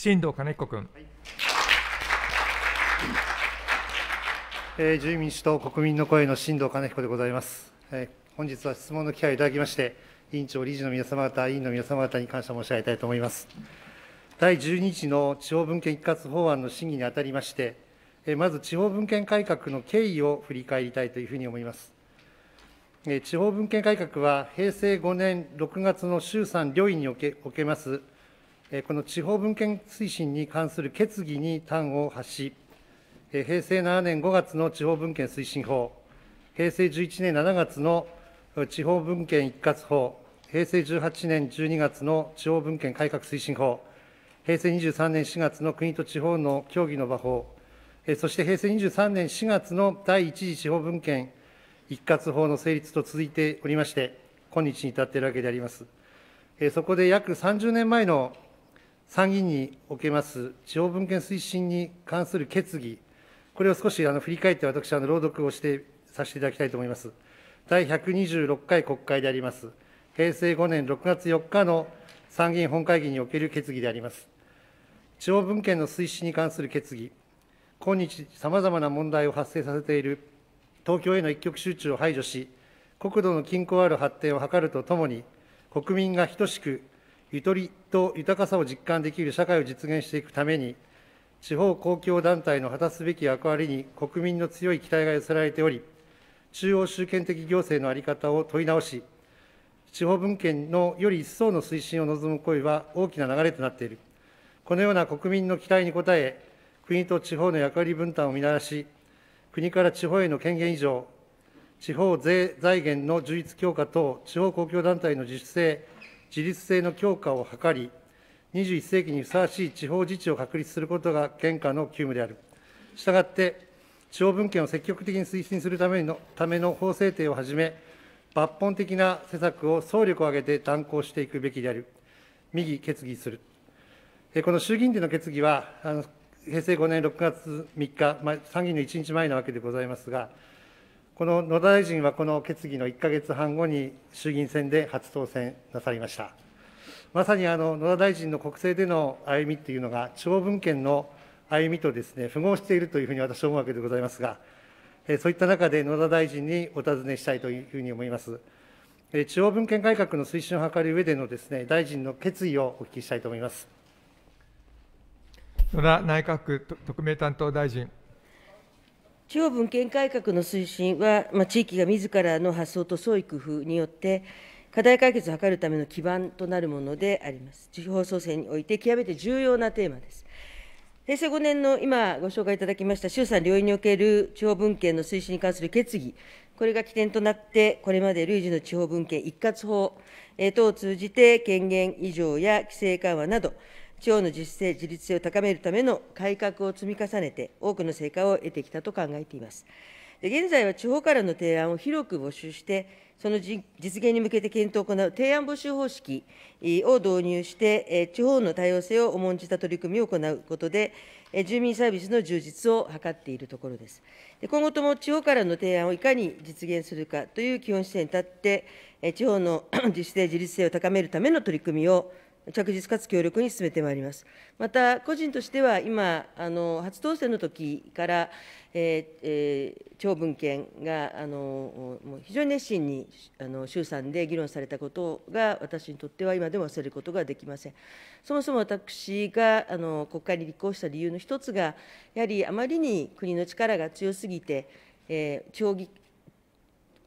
新藤金彦君。はいえー、自由民主党国民の声の新藤金彦でございます、えー、本日は質問の機会をいただきまして、委員長、理事の皆様方、委員の皆様方に感謝申し上げたいと思います。第12日の地方分権一括法案の審議にあたりまして、えー、まず地方分権改革の経緯を振り返りたいというふうに思います。えー、地方分権改革は、平成5年6月の衆参両院におけおけますこの地方分権推進に関する決議に端を発し、平成7年5月の地方分権推進法、平成11年7月の地方分権一括法、平成18年12月の地方分権改革推進法、平成23年4月の国と地方の協議の場法、そして平成23年4月の第1次地方分権一括法の成立と続いておりまして、今日に至っているわけであります。そこで約30年前の参議院におけます地方分権推進に関する決議、これを少しあの振り返って私、あの朗読をしてさせていただきたいと思います。第126回国会であります、平成5年6月4日の参議院本会議における決議であります。地方分権の推進に関する決議、今日、さまざまな問題を発生させている東京への一極集中を排除し、国土の均衡ある発展を図るとともに、国民が等しくゆとりと豊かさを実感できる社会を実現していくために、地方公共団体の果たすべき役割に国民の強い期待が寄せられており、中央集権的行政の在り方を問い直し、地方分権のより一層の推進を望む声は大きな流れとなっている。このような国民の期待に応え、国と地方の役割分担を見直し、国から地方への権限以上、地方税財源の充実強化等、地方公共団体の自主性、自立性の強化を図り、21世紀にふさわしい地方自治を確立することが現下の急務である。したがって、地方分権を積極的に推進するためのための法制定をはじめ、抜本的な施策を総力を挙げて断行していくべきである、右決議する。この衆議院での決議は、あの平成5年6月3日、参議院の1日前なわけでございますが、この野田大臣はこの決議の1か月半後に衆議院選で初当選なさりました。まさにあの野田大臣の国政での歩みというのが、地方文献の歩みとですね、符合しているというふうに私は思うわけでございますが、そういった中で野田大臣にお尋ねしたいというふうに思います。地方文献改革の推進を図る上でのですね、大臣の決意をお聞きしたいと思います。野田内閣特命担当大臣。地方文献改革の推進は、まあ、地域が自らの発想と創意工夫によって、課題解決を図るための基盤となるものであります。地方創生において極めて重要なテーマです。平成5年の今ご紹介いただきました衆参両院における地方文献の推進に関する決議、これが起点となって、これまで累次の地方文献一括法等を通じて権限移譲や規制緩和など、地方の自主性、自立性を高めるための改革を積み重ねて、多くの成果を得てきたと考えています。現在は地方からの提案を広く募集して、その実現に向けて検討を行う提案募集方式を導入して、地方の多様性を重んじた取り組みを行うことで、住民サービスの充実を図っているところです。今後とも地方からの提案をいかに実現するかという基本姿勢に立って、地方の 自主性、自立性を高めるための取り組みを着実かつ強力に進めてまいります。また、個人としては今、あの初当選の時から、えーえー、長文献があのもう非常に熱心にあの衆参で議論されたことが、私にとっては今でも忘れることができません。そもそも私があの国会に立候補した理由の一つが、やはりあまりに国の力が強すぎて、えー、地方議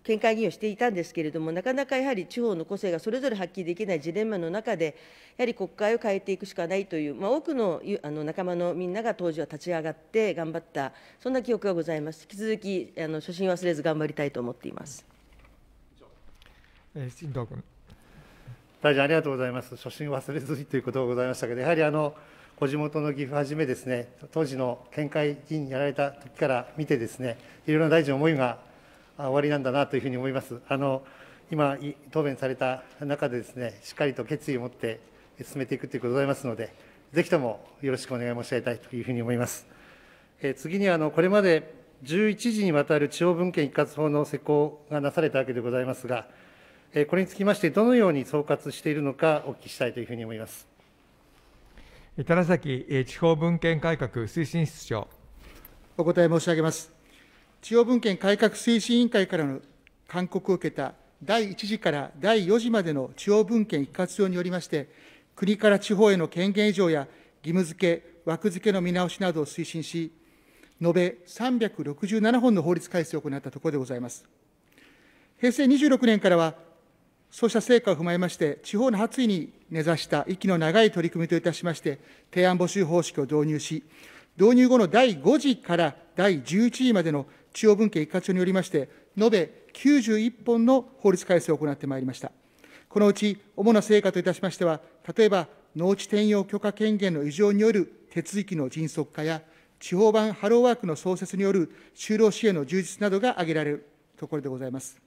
県会議員をしていたんですけれども、なかなかやはり地方の個性がそれぞれ発揮できないジレンマの中で、やはり国会を変えていくしかないという、まあ、多くのあの仲間のみんなが当時は立ち上がって頑張った、そんな記憶がございます。引き続きあの初心忘れず頑張りたいと思っています。新藤君大臣ありがとうございます。初心忘れずにということがございましたけど、やはりあのご地元の岐阜はじめですね、当時の県会議員にやられた時から見てですね、いろいろな大臣の思いが終わりなんだなというふうに思います。あの今答弁された中でですね、しっかりと決意を持って進めていくということでございますので、ぜひともよろしくお願い申し上げたいというふうに思います。え次にあの、これまで11時にわたる地方文献一括法の施行がなされたわけでございますが、えこれにつきまして、どのように総括しているのか、お聞きしたいというふうに思います。田崎地方文献改革推進室長。お答え申し上げます。地方文献改革推進委員会からの勧告を受けた第1次から第4次までの地方文献一括法によりまして、国から地方への権限移譲や義務付け、枠付けの見直しなどを推進し、延べ367本の法律改正を行ったところでございます。平成26年からは、そうした成果を踏まえまして、地方の発意に根ざした息の長い取り組みといたしまして、提案募集方式を導入し、導入後の第5次から第11次までの中央文献一括帳によりまして、延べ91本の法律改正を行ってまいりました。このうち主な成果といたしましては、例えば農地転用許可権限の異常による手続きの迅速化や、地方版ハローワークの創設による就労支援の充実などが挙げられるところでございます。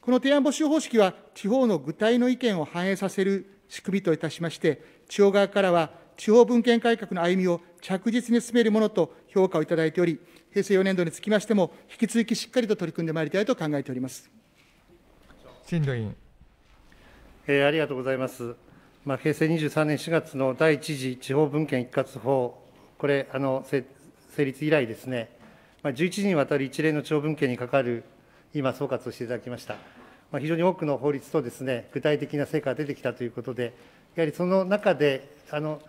この提案募集方式は、地方の具体の意見を反映させる仕組みといたしまして、地方側からは、地方文献改革の歩みを着実に進めるものと評価をいただいており、平成4年度につきましても、引き続きしっかりと取り組んでまいりたいと考えております新藤委員、えー、ありがとうございます。まあ、平成23年4月の第1次地方分権一括法、これ、あの成立以来ですね、まあ、11時にわたる一連の地方分権にかかる今、総括をしていただきました。まあ、非常に多くの法律とですね具体的な成果が出てきたということで、やはりその中で、あの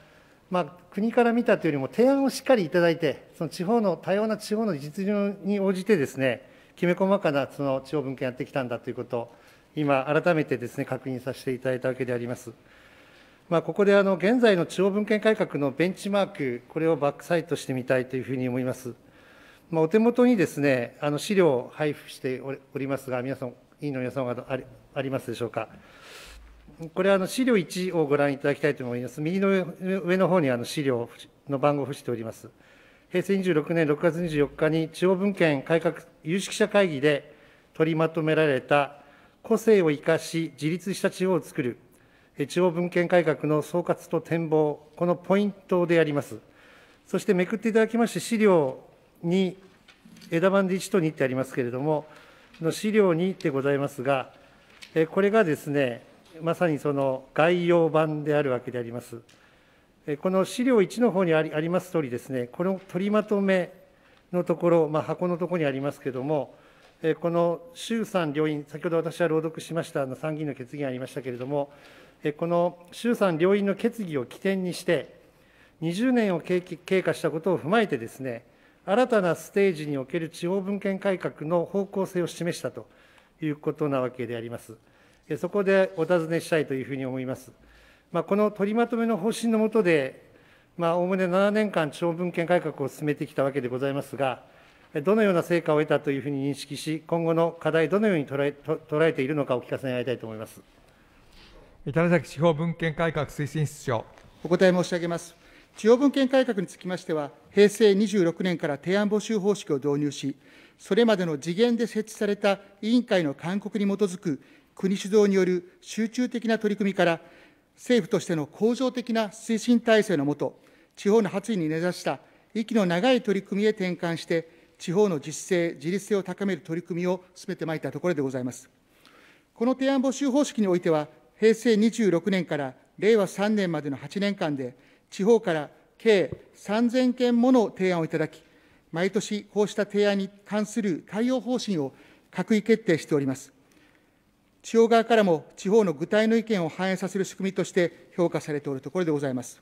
まあ、国から見たというよりも提案をしっかりいただいて、その地方の多様な地方の実情に応じてですね、きめ細かなその地方分権やってきたんだということ今、改めてですね、確認させていただいたわけであります。まあ、ここであの現在の地方分権改革のベンチマーク、これをバックサイトしてみたいというふうに思います。まあ、お手元にですね、あの資料を配布しておりますが、皆さん、委員の皆様方ありますでしょうか。これはあの資料1をご覧いただきたいと思います。右の上の方にあの資料の番号を付しております。平成26年6月24日に地方文献改革有識者会議で取りまとめられた個性を生かし自立した地方を作る地方文献改革の総括と展望、このポイントであります。そしてめくっていただきまして、資料に枝番で1と2ってありますけれども、の資料2でございますが、これがですね、まさにその概要版であるわけであります。この資料1の方にあります通りですね、この取りまとめのところ、まあ、箱のところにありますけれども、この衆参両院、先ほど私は朗読しました参議院の決議がありましたけれども、この衆参両院の決議を起点にして、20年を経過したことを踏まえてですね、新たなステージにおける地方文献改革の方向性を示したということなわけであります。そこでお尋ねしたいというふうに思います。まあ、この取りまとめの方針の下で、まあ、おね7年間、長文権改革を進めてきたわけでございますが、どのような成果を得たというふうに認識し、今後の課題、どのように捉え捉えているのか、お聞かせ願いたいと思います種崎地方文献改革推進室長。お答え申し上げます。地方文献改革につきましては、平成26年から提案募集方式を導入し、それまでの次元で設置された委員会の勧告に基づく国主導による集中的な取り組みから、政府としての恒常的な推進体制のもと、地方の発意に根ざした息の長い取り組みへ転換して、地方の自主性、自立性を高める取り組みを進めてまいったところでございます。この提案募集方式においては、平成26年から令和3年までの8年間で、地方から計3000件もの提案をいただき、毎年こうした提案に関する対応方針を閣議決定しております。地方側からも地方の具体の意見を反映させる仕組みとして評価されておるところでございます。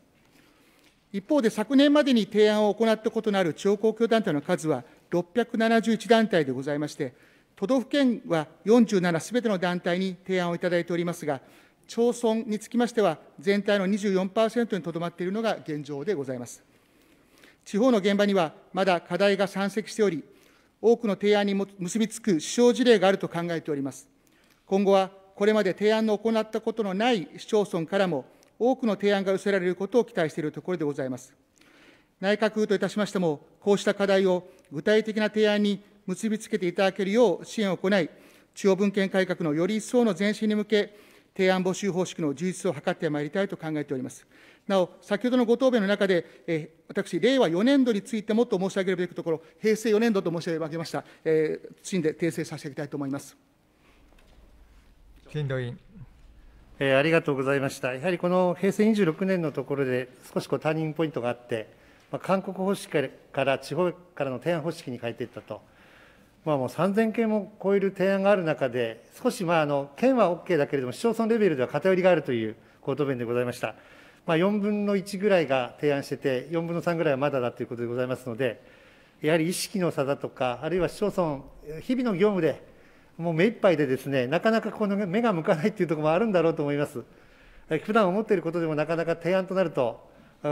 一方で昨年までに提案を行ったことのある地方公共団体の数は671団体でございまして、都道府県は47すべての団体に提案をいただいておりますが、町村につきましては、全体の24%にとどまっているのが現状でございます。地方の現場にはまだ課題が山積しており、多くの提案に結びつく支障事例があると考えております。今後はこれまで提案の行ったことのない市町村からも、多くの提案が寄せられることを期待しているところでございます。内閣府といたしましても、こうした課題を具体的な提案に結びつけていただけるよう支援を行い、地方文献改革のより一層の前進に向け、提案募集方式の充実を図ってまいりたいと考えております。なお、先ほどのご答弁の中で、え私、令和4年度についてもっと申し上げるべきところ、平成4年度と申し上げました、えー、んで訂正させていきたいと思います。金土委員。えー、ありがとうございました。やはりこの平成26年のところで、少しこうターニングポイントがあって、まあ、韓国方式から地方からの提案方式に変えていったと、まあ、もう3000件も超える提案がある中で、少しまああの県は OK だけれども、市町村レベルでは偏りがあるというご答弁でございました。まあ、4分の1ぐらいが提案してて、4分の3ぐらいはまだだということでございますので、やはり意識の差だとか、あるいは市町村、日々の業務で、もう目いっぱいでですねなかなかこの目が向かないっていうとこもあるんだろうと思います普段思っていることでもなかなか提案となると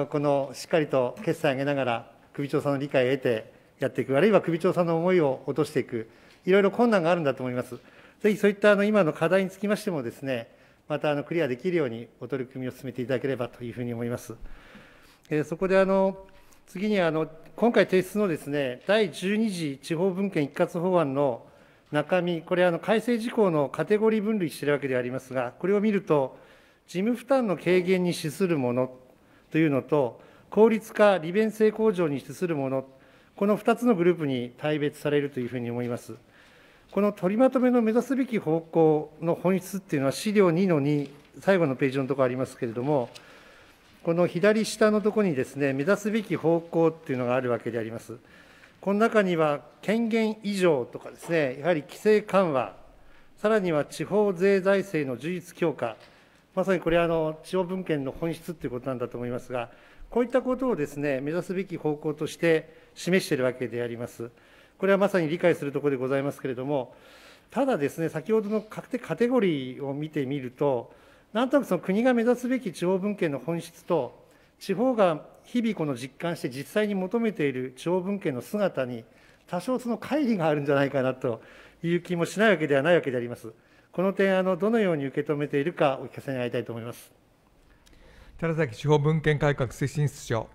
このしっかりと決済上げながら首長さんの理解を得てやっていくあるいは首長さんの思いを落としていくいろいろ困難があるんだと思いますぜひそういったあの今の課題につきましてもですねまたあのクリアできるようにお取り組みを進めていただければというふうに思います。えー、そこであの次にあの今回提出のですね第12次地方分権一括法案の中身、これ改正事項のカテゴリー分類しているわけでありますが、これを見ると、事務負担の軽減に資するものというのと、効率化、利便性向上に資するもの、この2つのグループに大別されるというふうに思います。この取りまとめの目指すべき方向の本質っていうのは、資料2の2、最後のページのところありますけれども、この左下のところにですね、目指すべき方向っていうのがあるわけであります。この中には権限以上とかですね、やはり規制緩和、さらには地方税財政の充実強化、まさにこれあの、地方分権の本質ということなんだと思いますが、こういったことをですね、目指すべき方向として示しているわけであります。これはまさに理解するところでございますけれども、ただですね、先ほどのカテゴリーを見てみると、なんとなくその国が目指すべき地方分権の本質と、地方が日々この実感して実際に求めている地方分権の姿に多少その乖離があるんじゃないかなという気もしないわけではないわけであります。この点あのどのように受け止めているかお聞かせ願いたいと思います。寺崎地方文献改革推進室長。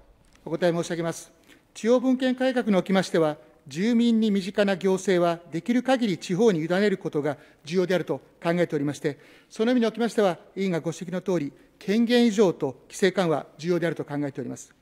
お答え申し上げます。地方文献改革におきましては、住民に身近な行政はできる限り地方に委ねることが重要であると考えておりまして、その意味におきましては、委員がご指摘のとおり、権限以上と規制緩和、重要であると考えております。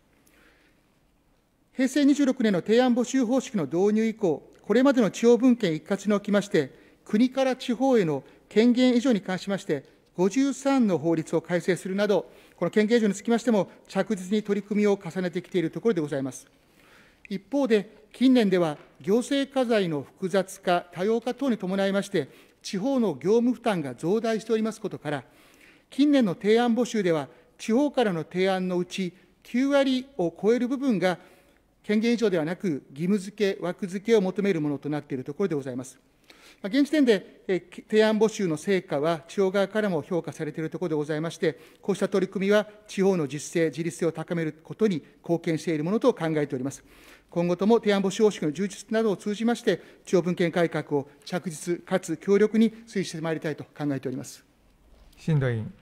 平成26年の提案募集方式の導入以降、これまでの地方分権一括におきまして、国から地方への権限以上に関しまして、53の法律を改正するなど、この権限以上につきましても、着実に取り組みを重ねてきているところでございます。一方で、近年では行政課題の複雑化、多様化等に伴いまして、地方の業務負担が増大しておりますことから、近年の提案募集では、地方からの提案のうち9割を超える部分が権限以上ではなく、義務付け、枠付けを求めるものとなっているところでございます。現時点で提案募集の成果は地方側からも評価されているところでございまして、こうした取り組みは地方の実性、自立性を高めることに貢献しているものと考えております。今後とも提案募集方式の充実などを通じまして、地方文献改革を着実かつ強力に推進してまいりたいと考えております。新藤委員。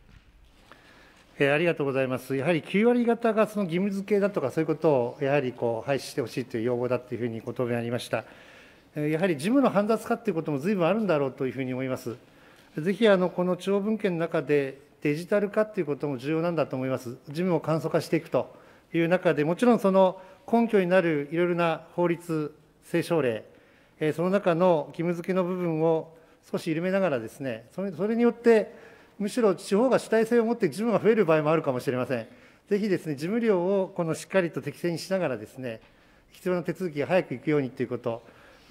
えー、ありがとうございます。やはり9割方がその義務付けだとか、そういうことをやはりこう廃止してほしいという要望だというふうにご答弁ありました。やはり事務の煩雑化ということもずいぶんあるんだろうというふうに思います。ぜひあのこの地方文献の中でデジタル化ということも重要なんだと思います。事務を簡素化していくという中で、もちろんその根拠になるいろいろな法律、政省令、その中の義務付けの部分を少し緩めながらですね、それによってむしろ地方が主体性を持って事務が増える場合もあるかもしれません。ぜひですね、事務量をこのしっかりと適正にしながらですね、必要な手続きが早くいくようにということ、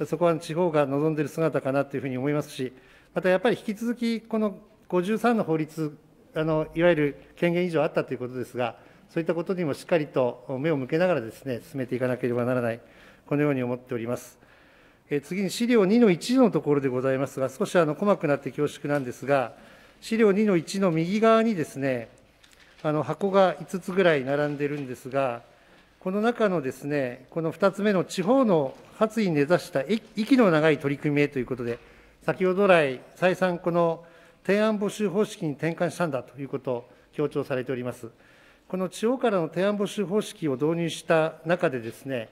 そこは地方が望んでいる姿かなというふうに思いますし、またやっぱり引き続き、この53の法律、あのいわゆる権限以上あったということですが、そういったことにもしっかりと目を向けながらですね、進めていかなければならない、このように思っております。え次に資料2の1のところでございますが、少しあの細くなって恐縮なんですが、資料2の1の右側にですね、あの箱が5つぐらい並んでるんですが、この中のですね、この2つ目の地方の発意に根ざした息の長い取り組みへということで、先ほど来、再三、この提案募集方式に転換したんだということを強調されております。この地方からの提案募集方式を導入した中でですね、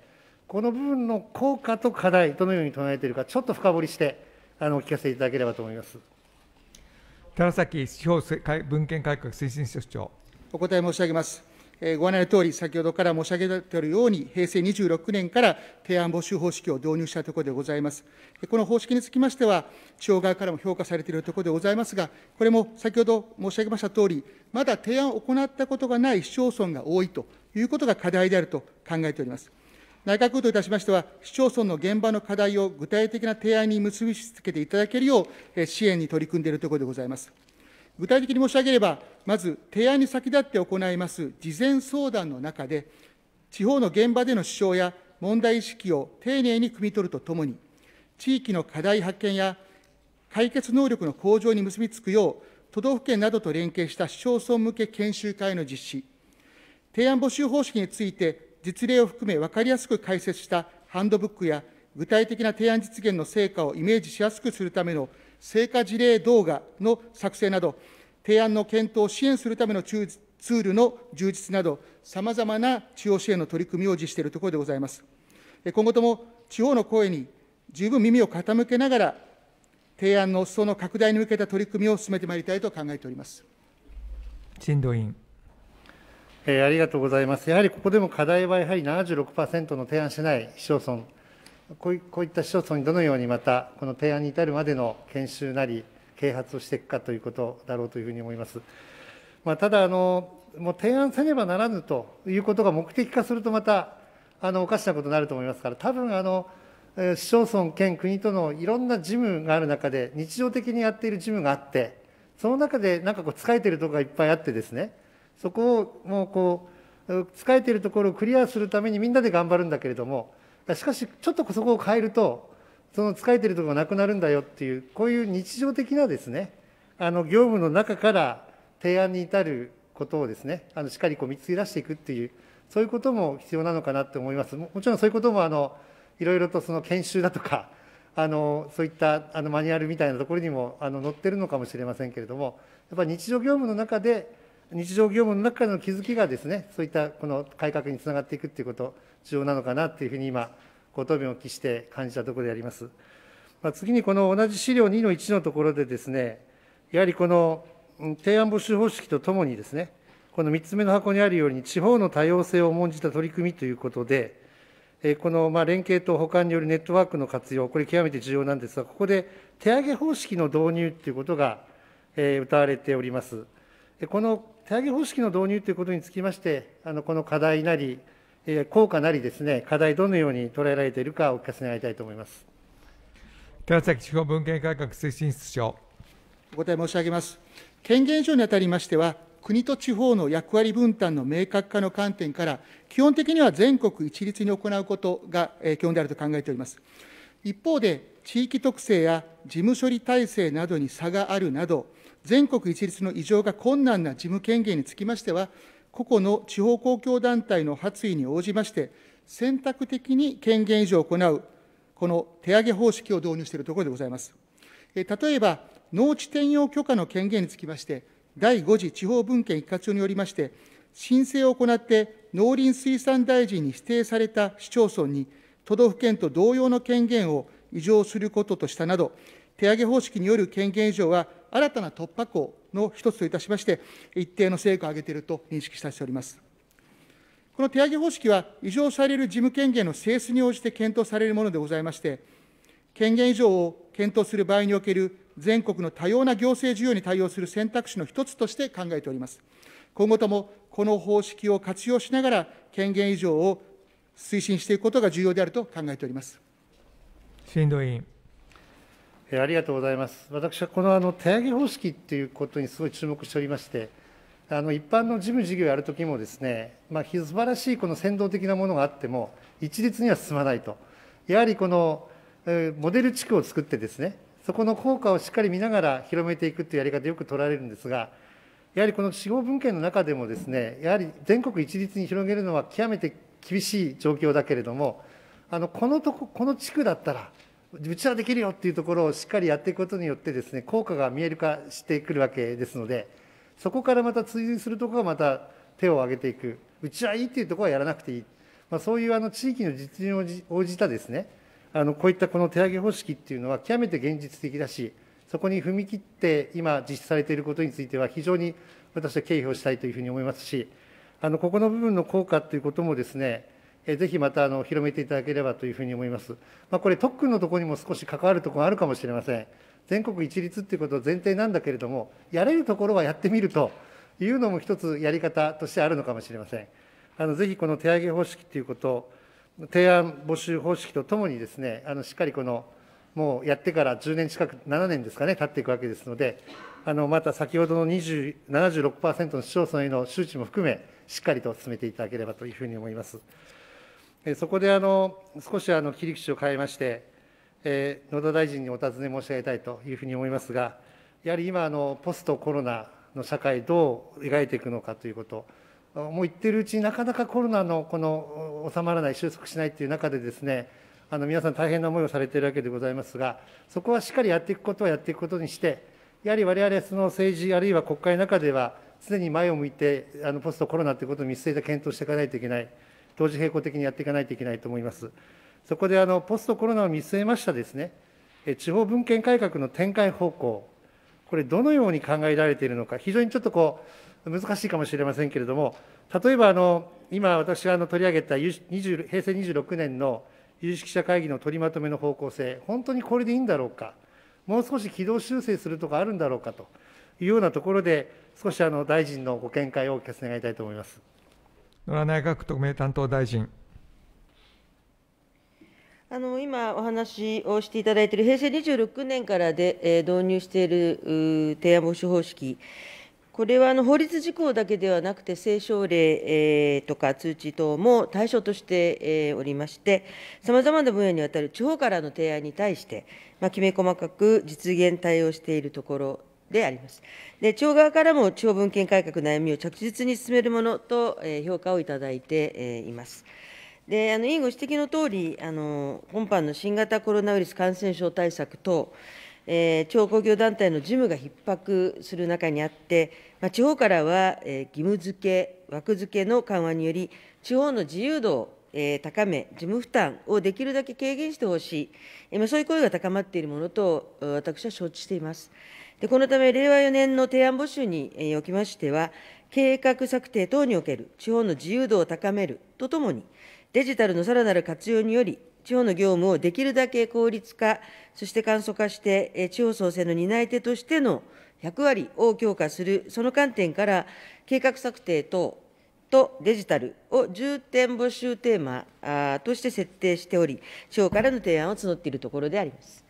この部分の効果と課題、どのように唱えているか、ちょっと深掘りして、あのお聞かせいただければと思います。寺崎司法文献改革推進室長。お答え申し上げます。ご案内のとおり、先ほどから申し上げているように、平成26年から提案募集方式を導入したところでございます。この方式につきましては、地方側からも評価されているところでございますが、これも先ほど申し上げましたとおり、まだ提案を行ったことがない市町村が多いということが課題であると考えております。内閣府といたしましては、市町村の現場の課題を具体的な提案に結びつけていただけるよう、支援に取り組んでいるところでございます。具体的に申し上げれば、まず提案に先立って行います事前相談の中で、地方の現場での主張や問題意識を丁寧に汲み取るとともに、地域の課題発見や解決能力の向上に結びつくよう、都道府県などと連携した市町村向け研修会の実施、提案募集方式について実例を含め分かりやすく解説したハンドブックや具体的な提案実現の成果をイメージしやすくするための成果事例動画の作成など、提案の検討を支援するためのツールの充実など、さまざまな地方支援の取り組みを実施しているところでございます。今後とも地方の声に十分耳を傾けながら、提案の裾の拡大に向けた取り組みを進めてまいりたいと考えております。振動員えー、ありがとうございます。やはりここでも課題はやはり76%の提案しない市町村、こうこういった市町村にどのようにまた、この提案に至るまでの研修なり、啓発をしていくかということだろうというふうに思います。まあ、ただあの、もう提案せねばならぬということが目的化すると、またあのおかしなことになると思いますから、多分あの市町村、県、国とのいろんな事務がある中で、日常的にやっている事務があって、その中でなんかこう、使えてるとこがいっぱいあってですね。そこをもうこう使えているところをクリアするためにみんなで頑張るんだけれどもしかしちょっとそこを変えるとその使えているところがなくなるんだよっていうこういう日常的なですねあの業務の中から提案に至ることをですねあのしっかりこう見つけ出していくっていうそういうことも必要なのかなと思いますもちろんそういうこともあのいろいろとその研修だとか あのそういったあのマニュアルみたいなところにもあの載ってるのかもしれませんけれどもやっぱり日常業務の中で日常業務の中からの気づきがですね、そういったこの改革につながっていくということ、重要なのかなというふうに今、ご答弁をお聞きして感じたところであります。まあ、次にこの同じ資料2の1のところでですね、やはりこの提案募集方式とともにですね、この3つ目の箱にあるように、地方の多様性を重んじた取り組みということで、このまあ連携と保管によるネットワークの活用、これ、極めて重要なんですが、ここで手上げ方式の導入ということが謳われております。この手上げ方式の導入ということにつきまして、あのこの課題なり、え効果なりですね、課題、どのように捉えられているか、お聞かせ願いたいと思います寺崎地方文献改革推進室長。お答え申し上げます。権限上にあたりましては、国と地方の役割分担の明確化の観点から、基本的には全国一律に行うことが基本であると考えております。一方で、地域特性や事務処理体制などに差があるなど、全国一律の異常が困難な事務権限につきましては、個々の地方公共団体の発意に応じまして、選択的に権限異常を行う、この手上げ方式を導入しているところでございます。例えば、農地転用許可の権限につきまして、第5次地方分権一括によりまして、申請を行って農林水産大臣に指定された市町村に、都道府県と同様の権限を異譲することとしたなど、手上げ方式による権限異常は新たな突破口の一つといたしまして、一定の成果を上げていると認識させております。この手上げ方式は、異常される事務権限の性質に応じて検討されるものでございまして、権限以上を検討する場合における全国の多様な行政需要に対応する選択肢の一つとして考えております。今後ともこの方式を活用しながら、権限以上を推進していくことが重要であると考えております。新藤委員。えー、ありがとうございます。私はこのあの手上げ方式っていうことにすごい注目しておりまして、あの一般の事務事業をやるときもですね、まあ、素晴らしいこの先導的なものがあっても、一律には進まないと。やはりこの、えー、モデル地区を作ってですね、そこの効果をしっかり見ながら広めていくというやり方、よく取られるんですが、やはりこの司法文献の中でもですね、やはり全国一律に広げるのは極めて厳しい状況だけれども、あのこのとこ、この地区だったら、うちはできるよっていうところをしっかりやっていくことによってですね効果が見える化してくるわけですのでそこからまた追随するところはまた手を挙げていくうちはいいっていうところはやらなくていい、まあ、そういうあの地域の実情に応じたですねあのこういったこの手上げ方式っていうのは極めて現実的だしそこに踏み切って今実施されていることについては非常に私は敬意をしたいというふうに思いますしあのここの部分の効果ということもですねぜひまたあの広めていただければというふうに思います。まあ、これ特区のところにも少し関わるところがあるかもしれません。全国一律ということ前提なんだけれども、やれるところはやってみるというのも一つやり方としてあるのかもしれません。あのぜひこの手上げ方式ということ、提案募集方式とともにですね、あのしっかりこのもうやってから10年近く、7年ですかね、経っていくわけですので、あのまた先ほどの76%の市町村への周知も含め、しっかりと進めていただければというふうに思います。そこであの少しあの切り口を変えまして、えー、野田大臣にお尋ね申し上げたいというふうに思いますが、やはり今あの、ポストコロナの社会、どう描いていくのかということ、もう言ってるうちになかなかコロナのこの収まらない、収束しないという中で、ですねあの皆さん、大変な思いをされているわけでございますが、そこはしっかりやっていくことはやっていくことにして、やはり我々その政治、あるいは国会の中では、常に前を向いて、あのポストコロナということを見据えて検討していかないといけない。同時並行的にやっていかないといけないと思います。そこであのポストコロナを見据えましたですね、地方文献改革の展開方向、これ、どのように考えられているのか、非常にちょっとこう難しいかもしれませんけれども、例えばあの今、私があの取り上げた平成26年の有識者会議の取りまとめの方向性、本当にこれでいいんだろうか、もう少し軌道修正するとかあるんだろうかというようなところで、少しあの大臣のご見解をお聞かせ願いたいと思います。野良内閣特命担当大臣。あの今、お話をしていただいている平成26年からで、えー、導入している提案防止方式、これはあの法律事項だけではなくて、政省令、えー、とか通知等も対象として、えー、おりまして、さまざまな分野にわたる地方からの提案に対して、まあ、きめ細かく実現対応しているところであります。で町側からも地方文献改革の歩みを着実に進めるものと、えー、評価をいただいて、えー、います。であの委員ご指摘のとおりあの、今般の新型コロナウイルス感染症対策等、えー、超工業団体の事務が逼迫する中にあって、まあ、地方からは、えー、義務付け、枠付けの緩和により、地方の自由度をえー、高め、事務負担をできるだけ軽減してほしい、えー、そういう声が高まっているものと、私は承知しています。このため、令和4年の提案募集におきましては、計画策定等における地方の自由度を高めるとともに、デジタルのさらなる活用により、地方の業務をできるだけ効率化、そして簡素化して、地方創生の担い手としての役割を強化する、その観点から、計画策定等とデジタルを重点募集テーマとして設定しており、地方からの提案を募っているところであります。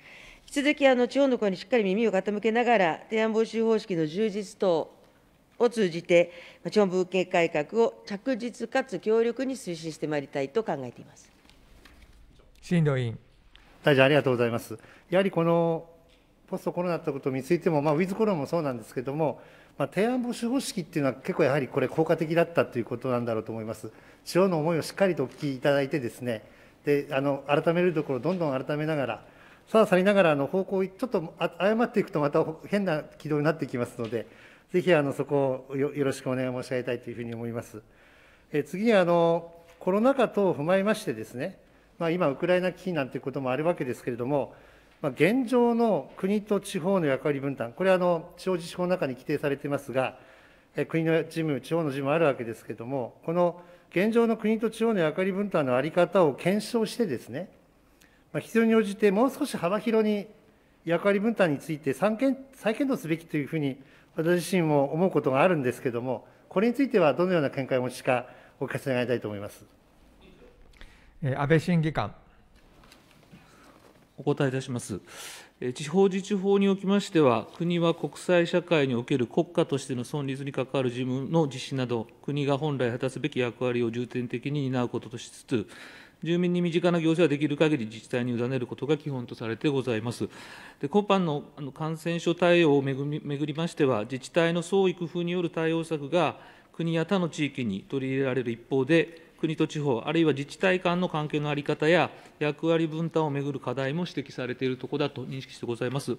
続き、あの地方の声にしっかり耳を傾けながら、提案防止方式の充実等を通じて、地方文系改革を着実かつ強力に推進してまいりたいと考えています新藤委員。大臣、ありがとうございます。やはりこのポストコロナということについても、まあ、ウィズコロナもそうなんですけれども、まあ、提案防止方式っていうのは、結構やはりこれ、効果的だったということなんだろうと思います。地方の思いをしっかりとお聞きいただいてですね、であの改めるところ、どんどん改めながら、さらさりながらあの方向ちょっと誤っていくとまた変な軌道になってきますので、ぜひあのそこをよろしくお願い申し上げたいというふうに思います。え次あのコロナ禍等を踏まえましてですね、まあ、今、ウクライナ危機なんていうこともあるわけですけれども、まあ、現状の国と地方の役割分担、これはあの地方自治法の中に規定されていますが、国の事務、地方の事務あるわけですけれども、この現状の国と地方の役割分担の在り方を検証してですね、まあ、必要に応じてもう少し幅広に役割分担について再検討すべきというふうに私自身も思うことがあるんですけれども、これについてはどのような見解をお持ちか、お聞かせ願いたいと思います安倍審議官。お答えいたします。地方自治法におきましては、国は国際社会における国家としての存立に関わる事務の実施など、国が本来果たすべき役割を重点的に担うこととしつつ、住民に身近な行政ができる限り自治体に委ねることが基本とされてございます。で今般のあの感染症対応をめめぐりぐりましては、自治体の創意工夫による対応策が国や他の地域に取り入れられる一方で、国と地方、あるいは自治体間の関係の在り方や、役割分担をめぐる課題も指摘されているところだと認識してございます。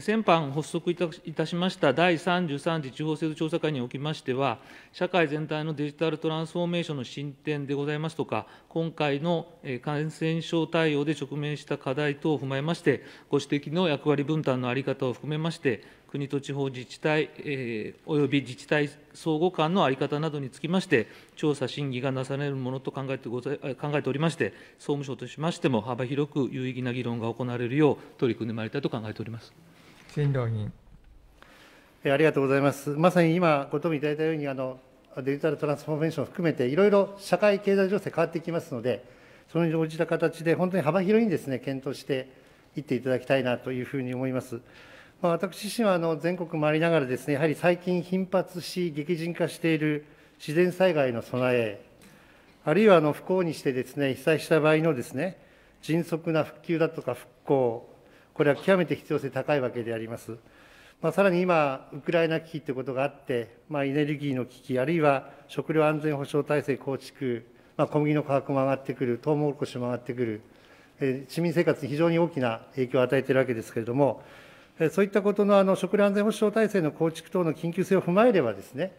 先般発足いたしました第33次地方制度調査会におきましては、社会全体のデジタルトランスフォーメーションの進展でございますとか、今回の感染症対応で直面した課題等を踏まえまして、ご指摘の役割分担の在り方を含めまして、国と地方自治体、えー、および自治体相互間の在り方などにつきまして、調査、審議がなされるものと考えてござ考えておりまして、総務省としましても、幅広く有意義な議論が行われるよう、取り組んでまいりたいと考えております。新郎議ありがとうございます。まさに今、ご答弁いただいたように、あのデジタルトランスフォーメーションを含めて、いろいろ社会経済情勢変わっていきますので、それに応じた形で、本当に幅広いにですね、検討していっていただきたいなというふうに思います。まあ、私自身はあの全国回りながらですね、やはり最近頻発し、激甚化している自然災害の備え、あるいはあの不幸にしてですね、被災した場合のですね、迅速な復旧だとか復興、これは極めて必要性高いわけであります。まあ、さらに今、ウクライナ危機ということがあって、まあ、エネルギーの危機、あるいは食料安全保障体制構築、まあ、小麦の価格も上がってくる、トウモロコシも上がってくる、えー、市民生活に非常に大きな影響を与えているわけですけれども、そういったことのあの食料安全保障体制の構築等の緊急性を踏まえればですね、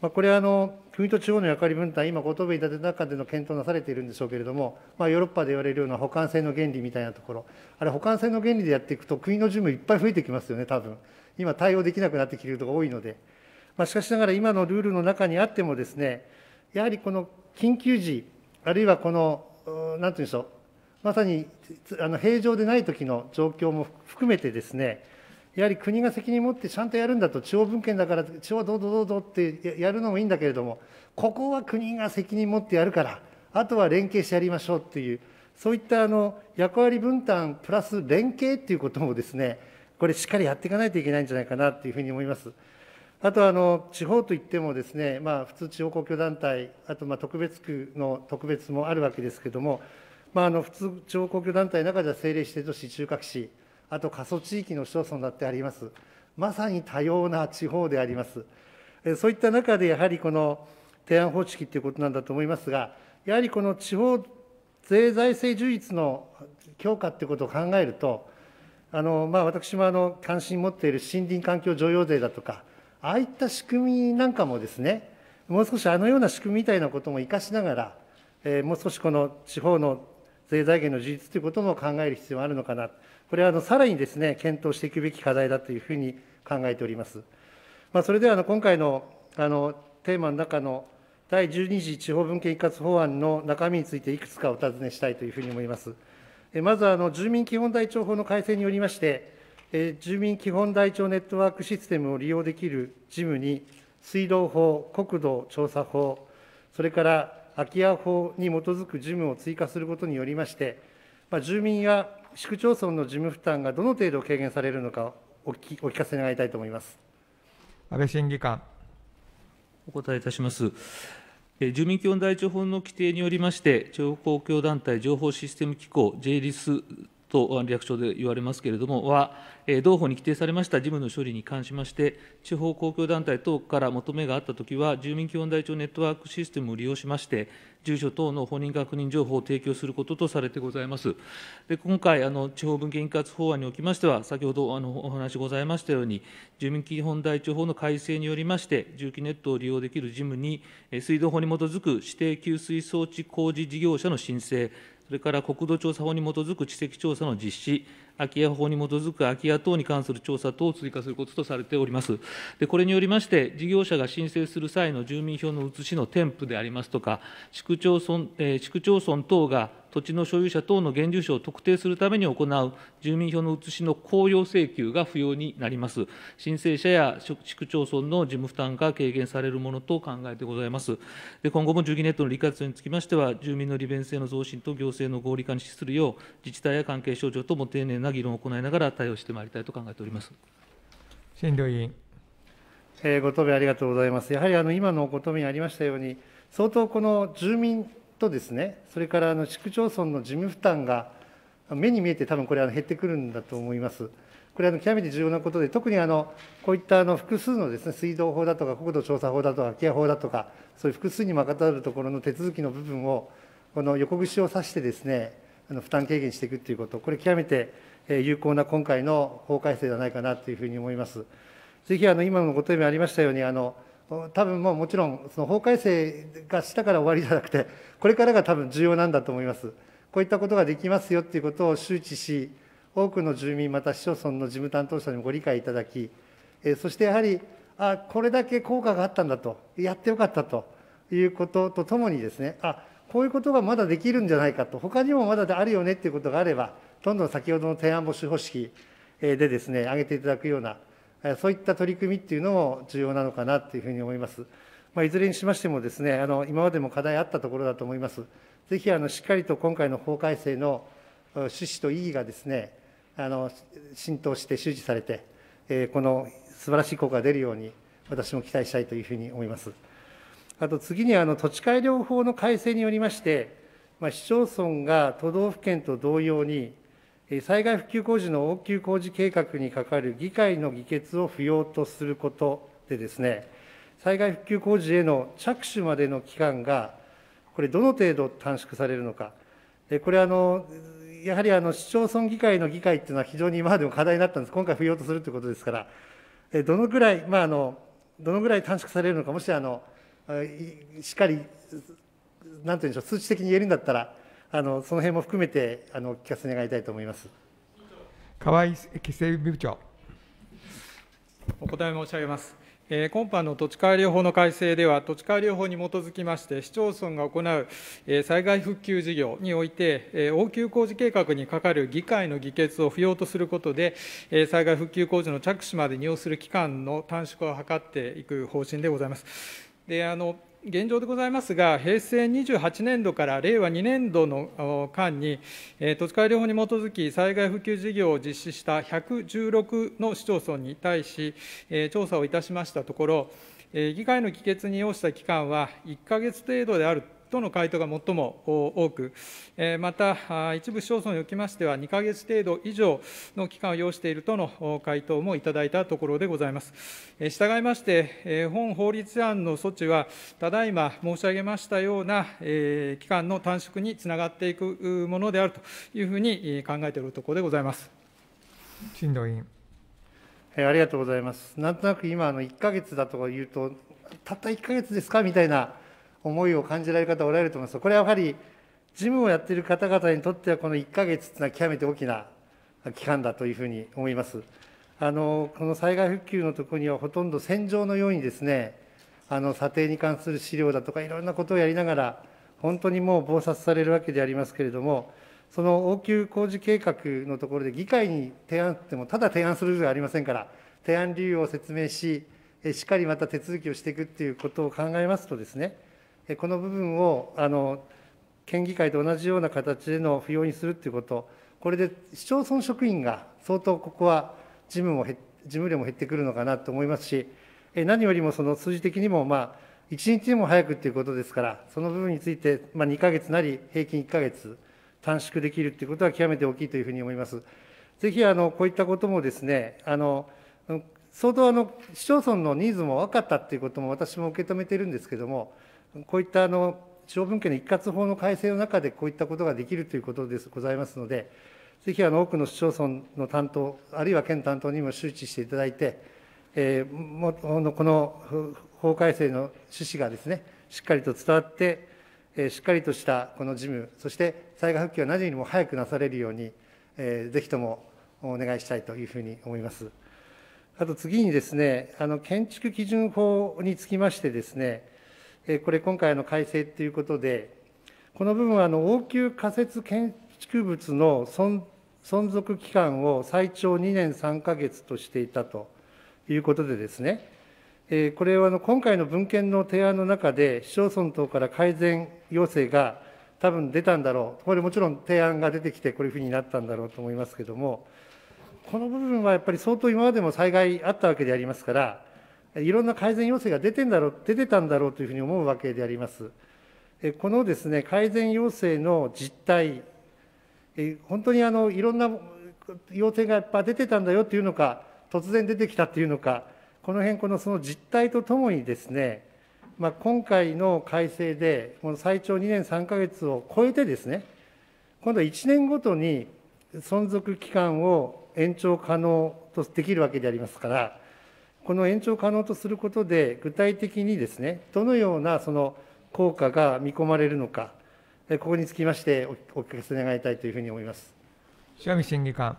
まあ、これはあの国と地方の役割分担、今、ご答弁いただいた中での検討なされているんでしょうけれども、まあ、ヨーロッパで言われるような補完性の原理みたいなところ、あれ、補完性の原理でやっていくと、国の事務いっぱい増えてきますよね、多分今、対応できなくなってきていることが多いので、まあ、しかしながら、今のルールの中にあってもですね、やはりこの緊急時、あるいはこの、なんていうんでしょう、まさにあの平常でない時の状況も含めてですね、やはり国が責任を持ってちゃんとやるんだと、地方分権だから、地方どうぞどうぞってやるのもいいんだけれども、ここは国が責任を持ってやるから、あとは連携してやりましょうっていう、そういったあの役割分担プラス連携っていうこともですね、これ、しっかりやっていかないといけないんじゃないかなというふうに思います。あとあの地方といってもですね、まあ、普通地方公共団体、あとまあ特別区の特別もあるわけですけれども、まあ、あの普通地方公共団体の中では政令指定都市、中核市、あと過疎地域の市町村だってあります、まさに多様な地方であります。そういった中で、やはりこの提案方式ということなんだと思いますが、やはりこの地方税財政充実の強化ということを考えると、あのまあ、私もあの関心持っている森林環境常用税だとか、ああいった仕組みなんかもですね、もう少しあのような仕組みみたいなことも生かしながら、えー、もう少しこの地方の税財源の充実ということも考える必要があるのかな、これはあのさらにです、ね、検討していくべき課題だというふうに考えております。まあ、それではあの今回のあのテーマの中の第12次地方分権一括法案の中身について、いくつかお尋ねしたいというふうに思います。えまずあの、住民基本台帳法の改正によりまして、え住民基本台帳ネットワークシステムを利用できる事務に、水道法、国土調査法、それから空き家法に基づく事務を追加することによりまして、まあ、住民や市区町村の事務負担がどの程度軽減されるのかお聞き、お聞かせ願いたいと思います安倍審議官。お答えいたします。住民基本台帳法の規定によりまして、地方公共団体情報システム機構、J リスと略称で言われますけれども、は、同法に規定されました事務の処理に関しまして、地方公共団体等から求めがあったときは、住民基本台帳ネットワークシステムを利用しまして、住所等の本人確認情報を提供することとされてございます。で今回あの、地方文献一括法案におきましては、先ほどあのお話ございましたように、住民基本台帳法の改正によりまして、住基ネットを利用できる事務に、水道法に基づく指定給水装置工事事業者の申請、それから国土調査法に基づく地籍調査の実施、空き家法に基づく空き家等に関する調査等を追加することとされております。でこれによりまして、事業者が申請する際の住民票の写しの添付でありますとか、市区町村,、えー、市区町村等が土地の所有者等の現住所を特定するために行う住民票の写しの公用請求が不要になります。申請者や地区町村の事務負担が軽減されるものと考えてございます。で今後も住議ネットの利活用につきましては、住民の利便性の増進と行政の合理化に資するよう、自治体や関係省庁とも丁寧な議論を行いながら対応してまいりたいと考えております。新藤委員。えご答弁ありがとうございます。やはりあの今のご答弁ありましたように、相当この住民とですねそれからあの市区町村の事務負担が目に見えて多分これあの減ってくるんだと思います。これは極めて重要なことで、特にあのこういったあの複数のです、ね、水道法だとか、国土調査法だとか、空き家法だとか、そういう複数に任たるところの手続きの部分を、この横串を刺してですね、あの負担軽減していくということ、これ、極めて有効な今回の法改正ではないかなというふうに思います。ぜひあの今のご答弁ありましたようにあの多分もうもちろんその法改正がしたから終わりじゃなくてこれからが多分重要なんだと思いますこういったことができますよっていうことを周知し多くの住民また市町村の事務担当者にもご理解いただきそしてやはりあこれだけ効果があったんだとやってよかったということとともにですねあこういうことがまだできるんじゃないかと他にもまだあるよねっていうことがあればどんどん先ほどの提案募集方式でですね挙げていただくようなそういった取り組みっていうのも重要なのかなというふうに思います。まあ、いずれにしましてもですね、あの今までも課題あったところだと思います。ぜひあのしっかりと今回の法改正の趣旨と意義がですね、あの浸透して周知されて、えー、この素晴らしい効果が出るように、私も期待したいというふうに思います。あと次にあの土地改良法の改正によりまして、まあ、市町村が都道府県と同様に、災害復旧工事の応急工事計画にかかる議会の議決を不要とすることでですね、災害復旧工事への着手までの期間が、これ、どの程度短縮されるのか、これあの、やはりあの市町村議会の議会っていうのは非常に今までも課題になったんです、今回不要とするということですから、どのぐらい、まあ、あのどのぐらい短縮されるのか、もしあのしっかり、なんていうんでしょう、数値的に言えるんだったら、あのその辺も含めてあの聞かせ願いたいと思います河合規制部長お答え申し上げます。え今般の土地改良法の改正では、土地改良法に基づきまして、市町村が行う、え災害復旧事業において、え応急工事計画に係る議会の議決を不要とすることで、え災害復旧工事の着手までに要する期間の短縮を図っていく方針でございます。であの現状でございますが、平成28年度から令和2年度の間に、土地改良法に基づき、災害復旧事業を実施した116の市町村に対し、調査をいたしましたところ、議会の議決に要した期間は1か月程度であるとの回答が最も多く、また、一部市町村におきましては、2か月程度以上の期間を要しているとの回答もいただいたところでございます。従いまして、本法律案の措置は、ただいま申し上げましたような期間の短縮につながっていくものであるというふうに考えているところでございます。新藤委員ありがとうございます。なんとなく今、1か月だとか言うと、たった1か月ですかみたいな思いを感じられる方おられると思います。これはやはり事務をやっている方々にとってはこの1ヶ月というのは極めて大きな期間だというふうに思います。あのこの災害復旧のところにはほとんど戦場のようにですねあの査定に関する資料だとかいろんなことをやりながら本当にもう忙殺されるわけでありますけれどもその応急工事計画のところで議会に提案ってもただ提案するではありませんから提案理由を説明ししっかりまた手続きをしていくっていうことを考えますとですねこの部分をあの県議会と同じような形での扶養にするということ、これで市町村職員が相当ここは事務も事務量も減ってくるのかなと思いますし、何よりもその数字的にも、まあ、1日でも早くということですから、その部分について、まあ、2か月なり、平均1か月短縮できるということは極めて大きいというふうに思います。ぜひあのこういったこともですね、あの相当あの市町村のニーズも分かったということも私も受け止めているんですけれども、こういったあの方文権の一括法の改正の中で、こういったことができるということでございますので、ぜひあの多くの市町村の担当、あるいは県担当にも周知していただいて、えー、もこの法改正の趣旨がですね、しっかりと伝わって、えー、しっかりとしたこの事務、そして災害復旧は何よりも早くなされるように、えー、ぜひともお願いしたいというふうに思います。あと次にですね、あの建築基準法につきましてですね、これ、今回の改正ということで、この部分は応急仮設建築物の存続期間を最長2年3か月としていたということでですね、これは今回の文献の提案の中で、市町村等から改善要請が多分出たんだろう、これもちろん提案が出てきて、こういうふうになったんだろうと思いますけれども、この部分はやっぱり相当今までも災害あったわけでありますから、いろんな改善要請が出てんだろう出てたんだろうというふうに思うわけであります。このですね改善要請の実態、本当にあのいろんな要請がやっぱ出てたんだよっていうのか、突然出てきたっていうのか、この辺このその実態とともにですね、まあ、今回の改正で、この最長2年3か月を超えてですね、今度は1年ごとに存続期間を延長可能とできるわけでありますから、この延長可能とすることで、具体的にですね、どのようなその効果が見込まれるのか、ここにつきましてお聞かせ願いたいというふうに思います。塩見審議官。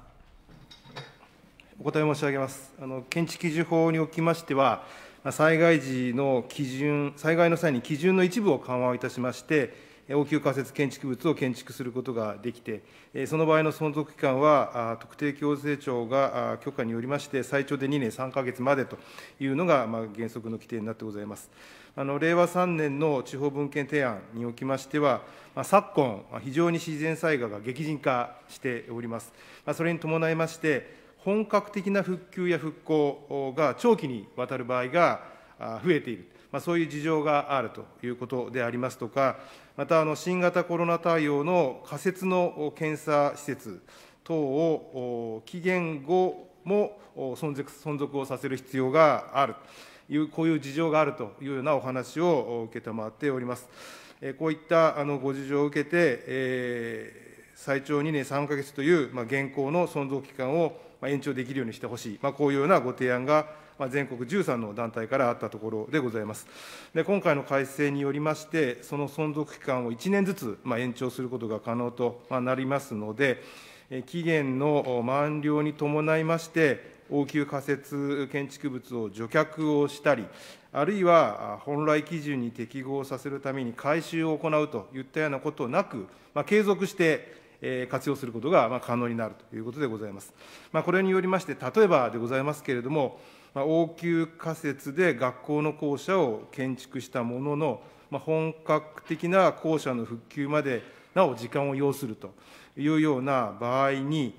お答え申し上げます。あの建築基準法におきましては、災害時の基準、災害の際に基準の一部を緩和いたしまして、応急仮設建築物を建築することができて、その場合の存続期間は、特定行政庁が許可によりまして、最長で2年3か月までというのが、原則の規定になってございます。あの令和3年の地方文献提案におきましては、昨今、非常に自然災害が激甚化しております。それに伴いまして、本格的な復旧や復興が長期にわたる場合が増えている。まあ、そういう事情があるということでありますとか、またあの新型コロナ対応の仮設の検査施設等を期限後も存続をさせる必要があるという、こういう事情があるというようなお話を承っております。こういったあのご事情を受けて、えー、最長2年3か月という、まあ、現行の存続期間を延長できるようにしてほしい、まあ、こういうようなご提案がまあ、全国13の団体からあったところでございます。で今回の改正によりまして、その存続期間を1年ずつ、まあ、延長することが可能となりますので、期限の満了に伴いまして、応急仮設建築物を除却をしたり、あるいは本来基準に適合させるために改修を行うといったようなことなく、まあ、継続して活用することが可能になるということでございます。まあ、これによりまして、例えばでございますけれども、まあ、応急仮設で学校の校舎を建築したものの、まあ、本格的な校舎の復旧までなお時間を要するというような場合に、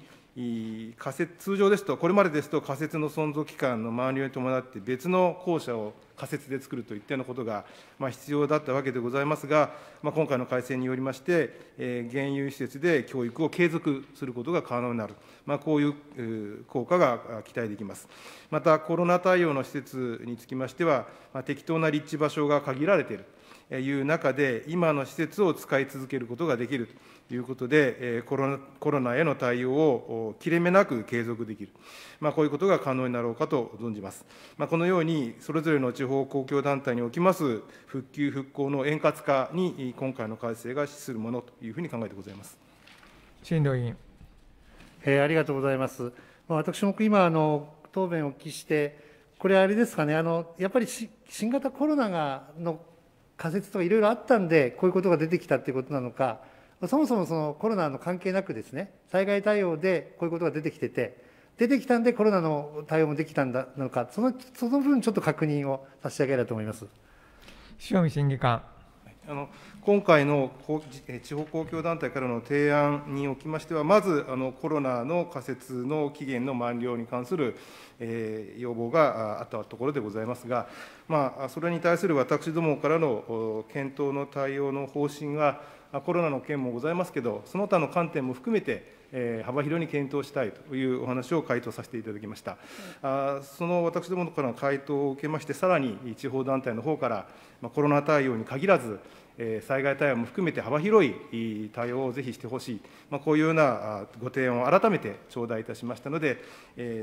仮設通常ですと、これまでですと仮設の存続期間の満了に伴って、別の校舎を仮設で作るといったようなことが必要だったわけでございますが、今回の改正によりまして、現有施設で教育を継続することが可能になる、こういう効果が期待できます。また、コロナ対応の施設につきましては、適当な立地場所が限られているという中で、今の施設を使い続けることができる。いうことで、コロナコロナへの対応を切れ目なく継続できる、まあ、こういうことが可能になろうかと存じます。まあ、このように、それぞれの地方公共団体におきます復旧・復興の円滑化に、今回の改正が資するものというふうに考えてございます新藤委員、えー、ありがとうございます。まあ、私も今あの、答弁をお聞きして、これ、あれですかね、あのやっぱりし新型コロナがの仮説とかいろいろあったんで、こういうことが出てきたということなのか。そもそもそのコロナの関係なくですね、災害対応でこういうことが出てきてて、出てきたんでコロナの対応もできたんだのか、そのその分、ちょっと確認を差し上げたいと思います塩見審議官。あの今回の地方公共団体からの提案におきましては、まずあのコロナの仮設の期限の満了に関する、えー、要望があったところでございますが、まあ、それに対する私どもからの検討の対応の方針は、コロナの件もございますけど、その他の観点も含めて、えー、幅広に検討したいというお話を回答させていただきました。あその私どもからの回答を受けまして、さらに地方団体の方から、まあ、コロナ対応に限らず、災害対応も含めて幅広い対応をぜひしてほしい、まあ、こういうようなご提案を改めて頂戴いたしましたので、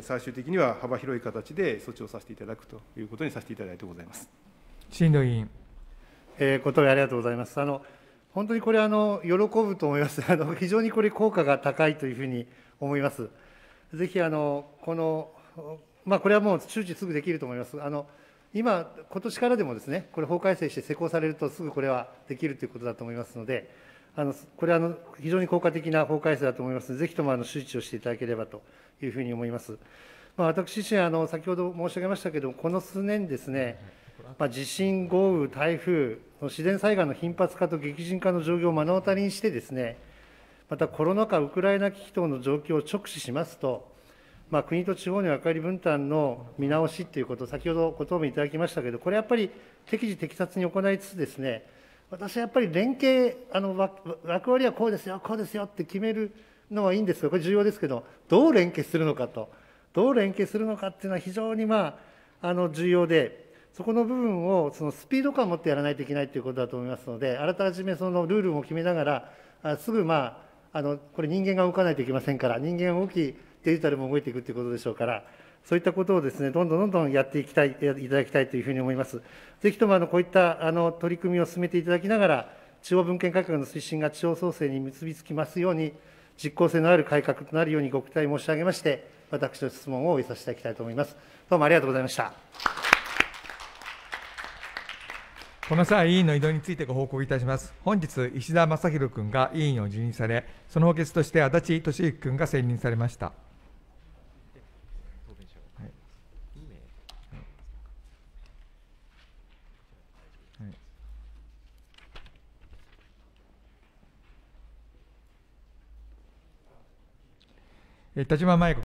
最終的には幅広い形で措置をさせていただくということにさせていただいてございます。新藤委員、えー、ご答弁ありがとうございます。あの本当にこれあの、喜ぶと思います あの、非常にこれ、効果が高いというふうに思います。ぜひあのこの、まあ、これはもう周知すぐできると思います。あの今、今年からでもですね、これ、法改正して施行されると、すぐこれはできるということだと思いますので、あのこれはあの非常に効果的な法改正だと思いますので、ぜひともあの周知をしていただければというふうに思います。まあ、私自身あの、先ほど申し上げましたけれども、この数年ですね、まあ、地震、豪雨、台風、自然災害の頻発化と激甚化の状況を目の当たりにしてですね、またコロナ禍、ウクライナ危機等の状況を直視しますと、まあ、国と地方の役割分担の見直しということ、先ほどご答弁いただきましたけど、これやっぱり適時適切に行いつつですね、私はやっぱり連携、あの役割はこうですよ、こうですよって決めるのはいいんですが、これ重要ですけど、どう連携するのかと、どう連携するのかっていうのは非常に、まあ、あの重要で、そこの部分をそのスピード感を持ってやらないといけないということだと思いますので、改めそのルールも決めながら、あすぐ、まあ、あのこれ、人間が動かないといけませんから、人間が動き、デジタルも動いていくということでしょうから、そういったことをですね、どんどんどんどんやっていきたい、いただきたいというふうに思います。ぜひともあのこういったあの取り組みを進めていただきながら、地方文献改革の推進が地方創生に結びつきますように、実効性のある改革となるようにご期待申し上げまして、私の質問をお寄せていただきたいと思います。どうもありがとうございました。この際、委員の移動についてご報告いたします。本日、石田正弘君が委員を辞任され、その補欠として足立俊之君が選任されました。立島麻衣子